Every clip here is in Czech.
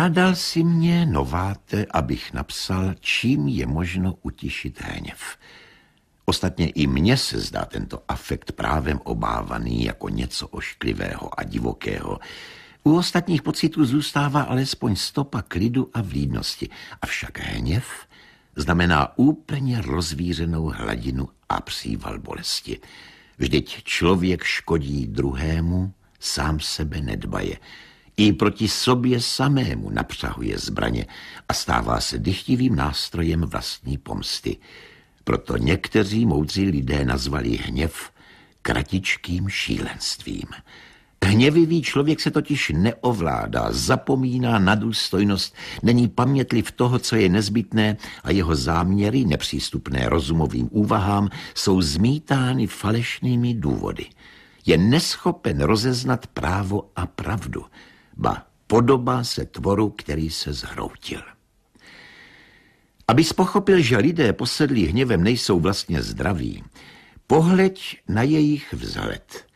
Žádal si mě, nováte, abych napsal, čím je možno utišit hněv. Ostatně i mně se zdá tento afekt právem obávaný jako něco ošklivého a divokého. U ostatních pocitů zůstává alespoň stopa klidu a vlídnosti, avšak hněv znamená úplně rozvířenou hladinu a příval bolesti. Vždyť člověk škodí druhému, sám sebe nedbaje. I proti sobě samému napřahuje zbraně a stává se dychtivým nástrojem vlastní pomsty. Proto někteří moudří lidé nazvali hněv kratičkým šílenstvím. Hněvivý člověk se totiž neovládá, zapomíná na důstojnost, není pamětliv toho, co je nezbytné a jeho záměry, nepřístupné rozumovým úvahám, jsou zmítány falešnými důvody. Je neschopen rozeznat právo a pravdu – hudba, podoba se tvoru, který se zhroutil. Abys pochopil, že lidé posedlí hněvem nejsou vlastně zdraví, pohleď na jejich vzhled.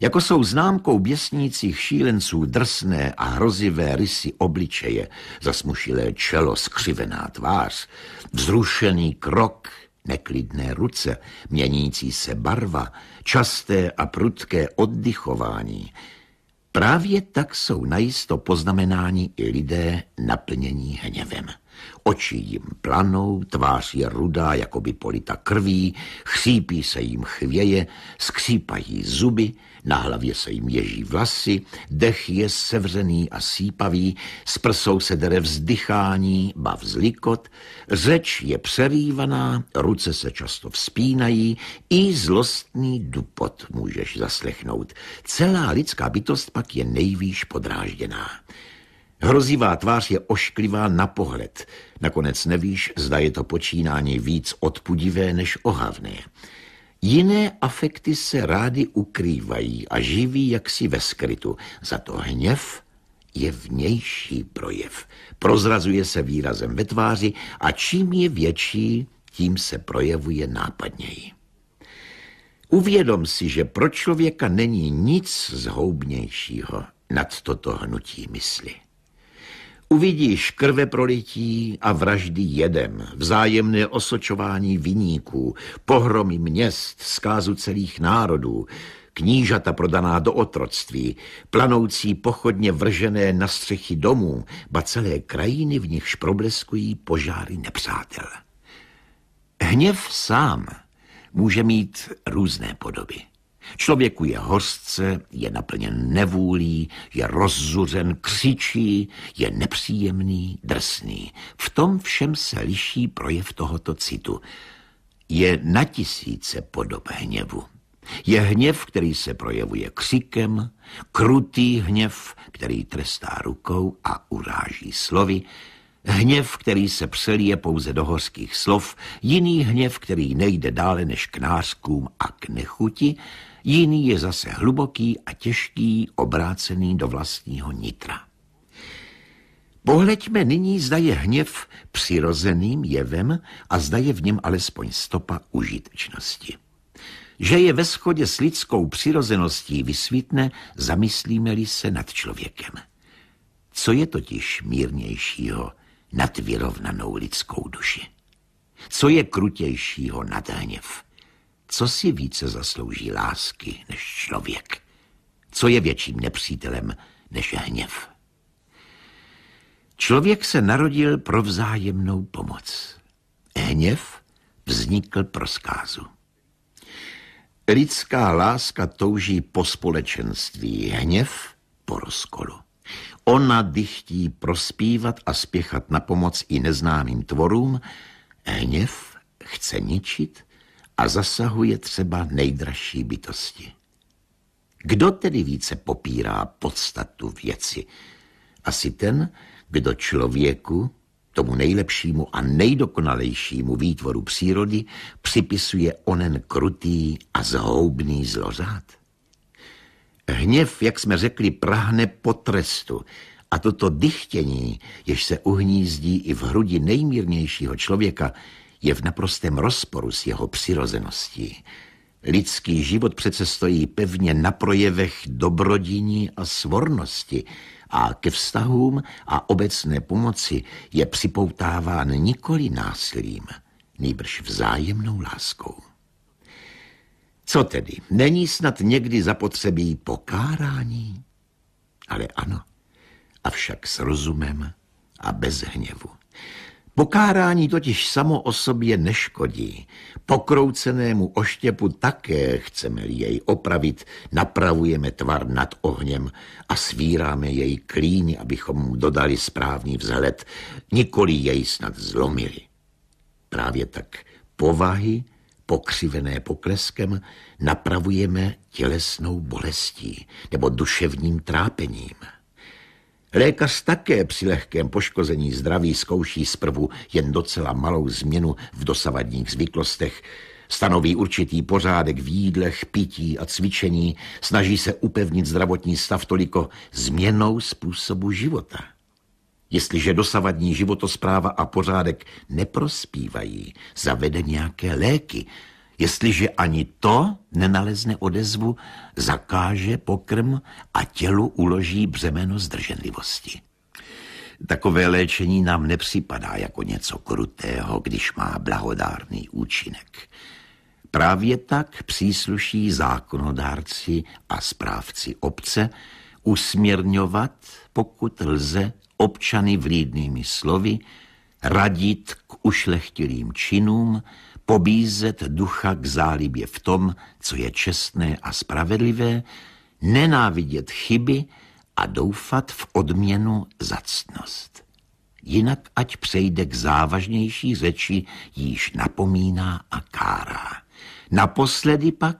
Jako jsou známkou běsnících šílenců drsné a hrozivé rysy obličeje, zasmušilé čelo, skřivená tvář, vzrušený krok, neklidné ruce, měnící se barva, časté a prudké oddychování – Právě tak jsou najisto poznamenáni i lidé naplnění hněvem. Oči jim planou, tvář je rudá, jako by polita krví, chřípí se jim chvěje, skřípají zuby, na hlavě se jim ježí vlasy, dech je sevřený a sípavý, s prsou se dere vzdychání, bav zlikot, řeč je přerývaná, ruce se často vzpínají, i zlostný dupot můžeš zaslechnout. Celá lidská bytost pak je nejvýš podrážděná. Hrozivá tvář je ošklivá na pohled. Nakonec nevíš, zda je to počínání víc odpudivé než ohavné. Jiné afekty se rády ukrývají a živí jaksi ve skrytu. Za to hněv je vnější projev. Prozrazuje se výrazem ve tváři a čím je větší, tím se projevuje nápadněji. Uvědom si, že pro člověka není nic zhoubnějšího nad toto hnutí mysli. Uvidíš krve prolití a vraždy jedem, vzájemné osočování viníků, pohromy měst, zkázu celých národů, knížata prodaná do otroctví, planoucí pochodně vržené na střechy domů, ba celé krajiny, v nichž probleskují požáry nepřátel. Hněv sám může mít různé podoby. Člověku je hostce, je naplněn nevůlí, je rozzuřen, křičí, je nepříjemný, drsný. V tom všem se liší projev tohoto citu. Je na tisíce podob hněvu. Je hněv, který se projevuje křikem, krutý hněv, který trestá rukou a uráží slovy, Hněv, který se přelije pouze do horských slov, jiný hněv, který nejde dále než k nářkům a k nechuti, jiný je zase hluboký a těžký, obrácený do vlastního nitra. Pohleďme nyní, zda je hněv přirozeným jevem a zda je v něm alespoň stopa užitečnosti. Že je ve shodě s lidskou přirozeností vysvítne, zamyslíme-li se nad člověkem. Co je totiž mírnějšího – nad vyrovnanou lidskou duši. Co je krutějšího nad hněv? Co si více zaslouží lásky než člověk? Co je větším nepřítelem než hněv? Člověk se narodil pro vzájemnou pomoc. Hněv vznikl pro zkázu. Lidská láska touží po společenství, hněv po rozkolu. Ona dychtí prospívat a spěchat na pomoc i neznámým tvorům, hněv chce ničit a zasahuje třeba nejdražší bytosti. Kdo tedy více popírá podstatu věci? Asi ten, kdo člověku, tomu nejlepšímu a nejdokonalejšímu výtvoru přírody, připisuje onen krutý a zhoubný zlořád. Hněv, jak jsme řekli, prahne po trestu. A toto dychtění, jež se uhnízdí i v hrudi nejmírnějšího člověka, je v naprostém rozporu s jeho přirozeností. Lidský život přece stojí pevně na projevech dobrodiní a svornosti a ke vztahům a obecné pomoci je připoutáván nikoli násilím, nýbrž vzájemnou láskou. Co tedy, není snad někdy zapotřebí pokárání? Ale ano, avšak s rozumem a bez hněvu. Pokárání totiž samo o sobě neškodí. Pokroucenému oštěpu také, chceme jej opravit, napravujeme tvar nad ohněm a svíráme jej klíň, abychom mu dodali správný vzhled, nikoli jej snad zlomili. Právě tak povahy pokřivené pokleskem, napravujeme tělesnou bolestí nebo duševním trápením. Lékař také při lehkém poškození zdraví zkouší zprvu jen docela malou změnu v dosavadních zvyklostech, Stanoví určitý pořádek v jídlech, pití a cvičení, snaží se upevnit zdravotní stav toliko změnou způsobu života. Jestliže dosavadní životospráva a pořádek neprospívají, zavede nějaké léky. Jestliže ani to nenalezne odezvu, zakáže pokrm a tělu uloží břemeno zdrženlivosti. Takové léčení nám nepřipadá jako něco krutého, když má blahodárný účinek. Právě tak přísluší zákonodárci a správci obce usměrňovat, pokud lze, občany vlídnými slovy, radit k ušlechtilým činům, pobízet ducha k zálibě v tom, co je čestné a spravedlivé, nenávidět chyby a doufat v odměnu za ctnost. Jinak ať přejde k závažnější řeči, již napomíná a kárá. Naposledy pak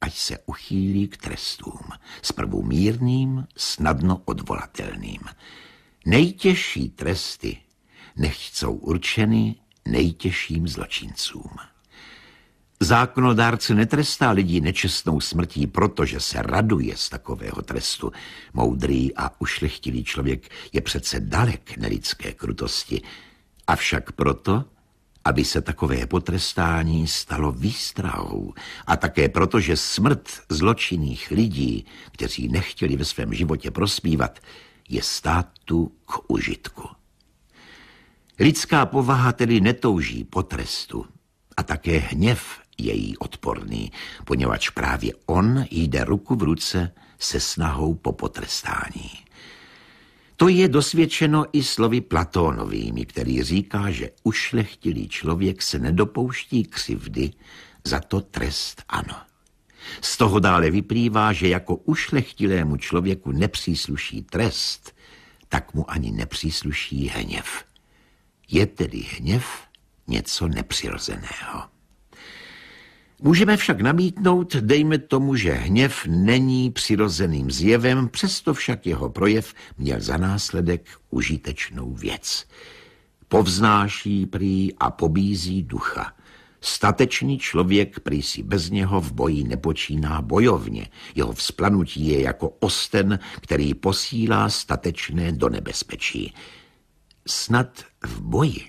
ať se uchýlí k trestům, zprvu mírným, snadno odvolatelným. Nejtěžší tresty nechť jsou určeny nejtěžším zločincům. Zákonodárce netrestá lidí nečestnou smrtí, protože se raduje z takového trestu. Moudrý a ušlechtilý člověk je přece dalek nelidské krutosti. Avšak proto, aby se takové potrestání stalo výstrahou a také proto, že smrt zločinných lidí, kteří nechtěli ve svém životě prospívat, je státu k užitku. Lidská povaha tedy netouží po trestu a také hněv je jí odporný, poněvadž právě on jde ruku v ruce se snahou po potrestání. To je dosvědčeno i slovy Platónovými, který říká, že ušlechtilý člověk se nedopouští křivdy, za to trest ano. Z toho dále vyplývá, že jako ušlechtilému člověku nepřísluší trest, tak mu ani nepřísluší hněv. Je tedy hněv něco nepřirozeného. Můžeme však namítnout, dejme tomu, že hněv není přirozeným zjevem, přesto však jeho projev měl za následek užitečnou věc. Povznáší prý a pobízí ducha – Statečný člověk prý si bez něho v boji nepočíná bojovně. Jeho vzplanutí je jako osten, který posílá statečné do nebezpečí. Snad v boji.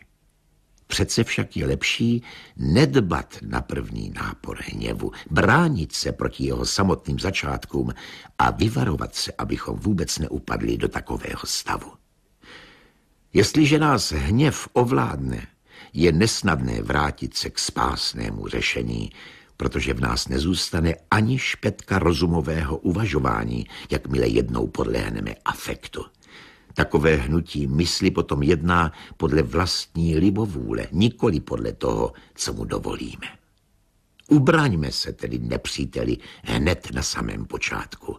Přece však je lepší nedbat na první nápor hněvu, bránit se proti jeho samotným začátkům a vyvarovat se, abychom vůbec neupadli do takového stavu. Jestliže nás hněv ovládne, je nesnadné vrátit se k spásnému řešení, protože v nás nezůstane ani špetka rozumového uvažování, jakmile jednou podléhneme afektu. Takové hnutí mysli potom jedná podle vlastní libovůle, nikoli podle toho, co mu dovolíme. Ubraňme se tedy nepříteli hned na samém počátku.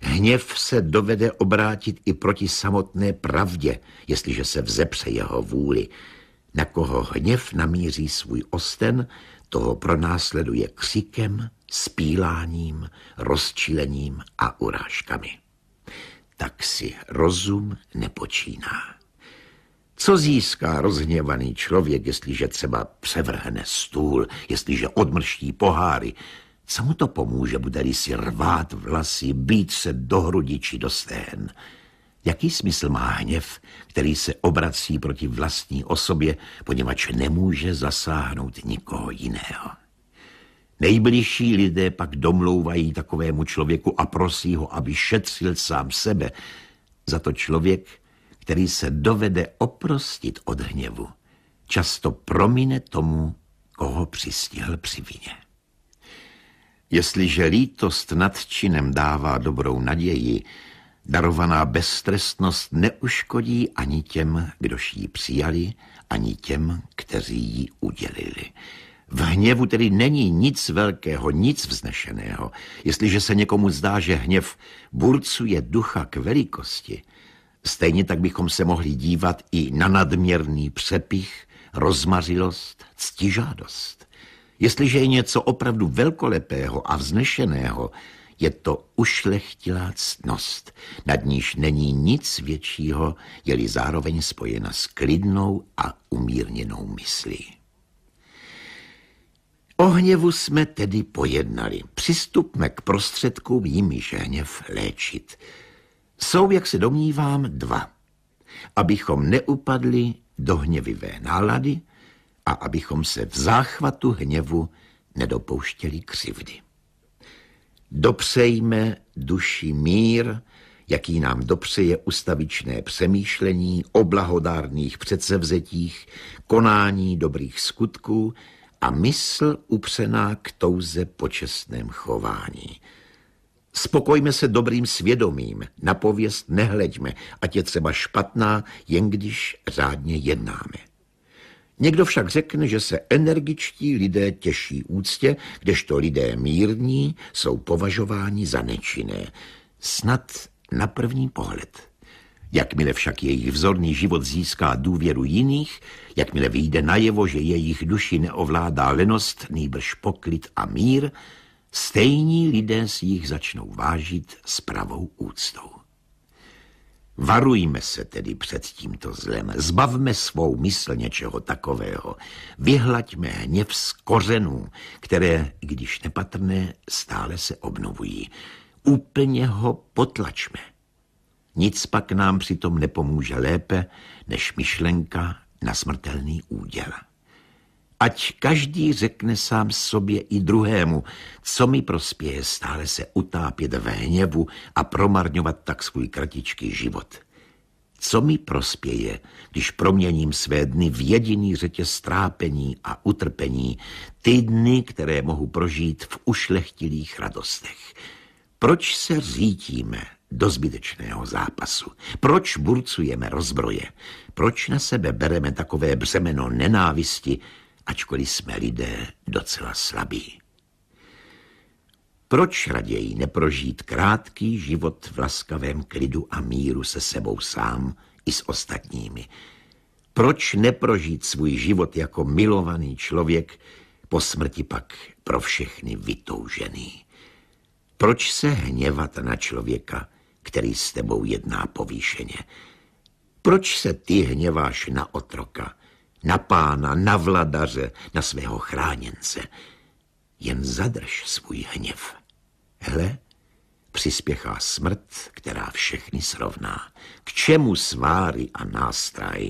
Hněv se dovede obrátit i proti samotné pravdě, jestliže se vzepře jeho vůli, na koho hněv namíří svůj osten, toho pronásleduje křikem, spíláním, rozčilením a urážkami. Tak si rozum nepočíná. Co získá rozhněvaný člověk, jestliže třeba převrhne stůl, jestliže odmrští poháry? Co mu to pomůže, bude-li si rvát vlasy, být se do hrudi či do stén? Jaký smysl má hněv, který se obrací proti vlastní osobě, poněvadž nemůže zasáhnout nikoho jiného? Nejbližší lidé pak domlouvají takovému člověku a prosí ho, aby šetřil sám sebe. Za to člověk, který se dovede oprostit od hněvu, často promine tomu, koho přistihl při vině. Jestliže lítost nad činem dává dobrou naději, Darovaná beztrestnost neuškodí ani těm, kdož ji přijali, ani těm, kteří ji udělili. V hněvu tedy není nic velkého, nic vznešeného. Jestliže se někomu zdá, že hněv burcuje ducha k velikosti, stejně tak bychom se mohli dívat i na nadměrný přepich, rozmařilost, ctižádost. Jestliže je něco opravdu velkolepého a vznešeného, je to ušlechtilá ctnost, nad níž není nic většího, je-li zároveň spojena s klidnou a umírněnou myslí. O hněvu jsme tedy pojednali. Přistupme k prostředkům, jimiž hněv léčit. Jsou, jak se domnívám, dva. Abychom neupadli do hněvivé nálady a abychom se v záchvatu hněvu nedopouštěli křivdy. Dopřejme duši mír, jaký nám dopřeje ustavičné přemýšlení o blahodárných předsevzetích, konání dobrých skutků a mysl upřená k touze počestném chování. Spokojme se dobrým svědomím, na pověst nehleďme, ať je třeba špatná, jen když řádně jednáme. Někdo však řekne, že se energičtí lidé těší úctě, kdežto lidé mírní jsou považováni za nečinné. Snad na první pohled. Jakmile však jejich vzorný život získá důvěru jiných, jakmile vyjde najevo, že jejich duši neovládá lenost, nýbrž poklid a mír, stejní lidé si jich začnou vážit s pravou úctou. Varujme se tedy před tímto zlem, zbavme svou mysl něčeho takového, vyhlaďme hněv z kořenů, které, když nepatrné, stále se obnovují. Úplně ho potlačme. Nic pak nám přitom nepomůže lépe, než myšlenka na smrtelný úděl. Ať každý řekne sám sobě i druhému, co mi prospěje stále se utápět ve hněvu a promarňovat tak svůj kratičký život. Co mi prospěje, když proměním své dny v jediný řetěz strápení a utrpení, ty dny, které mohu prožít v ušlechtilých radostech. Proč se řítíme do zbytečného zápasu? Proč burcujeme rozbroje? Proč na sebe bereme takové břemeno nenávisti, ačkoliv jsme lidé docela slabí. Proč raději neprožít krátký život v laskavém klidu a míru se sebou sám i s ostatními? Proč neprožít svůj život jako milovaný člověk, po smrti pak pro všechny vytoužený? Proč se hněvat na člověka, který s tebou jedná povýšeně? Proč se ty hněváš na otroka, na pána, na vladaře, na svého chráněnce. Jen zadrž svůj hněv. Hle, přispěchá smrt, která všechny srovná. K čemu sváry a nástraj?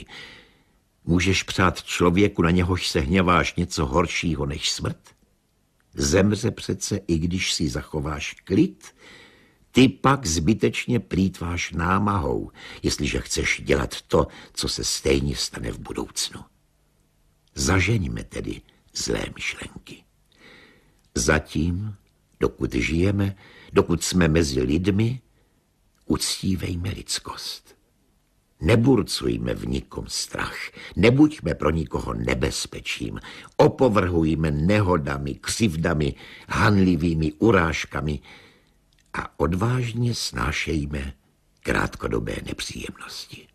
Můžeš přát člověku, na něhož se hněváš něco horšího než smrt? Zemře přece, i když si zachováš klid, ty pak zbytečně plítváš námahou, jestliže chceš dělat to, co se stejně stane v budoucnu. Zažeňme tedy zlé myšlenky. Zatím, dokud žijeme, dokud jsme mezi lidmi, uctívejme lidskost. Neburcujme v nikom strach, nebuďme pro nikoho nebezpečím, opovrhujme nehodami, křivdami, hanlivými urážkami a odvážně snášejme krátkodobé nepříjemnosti.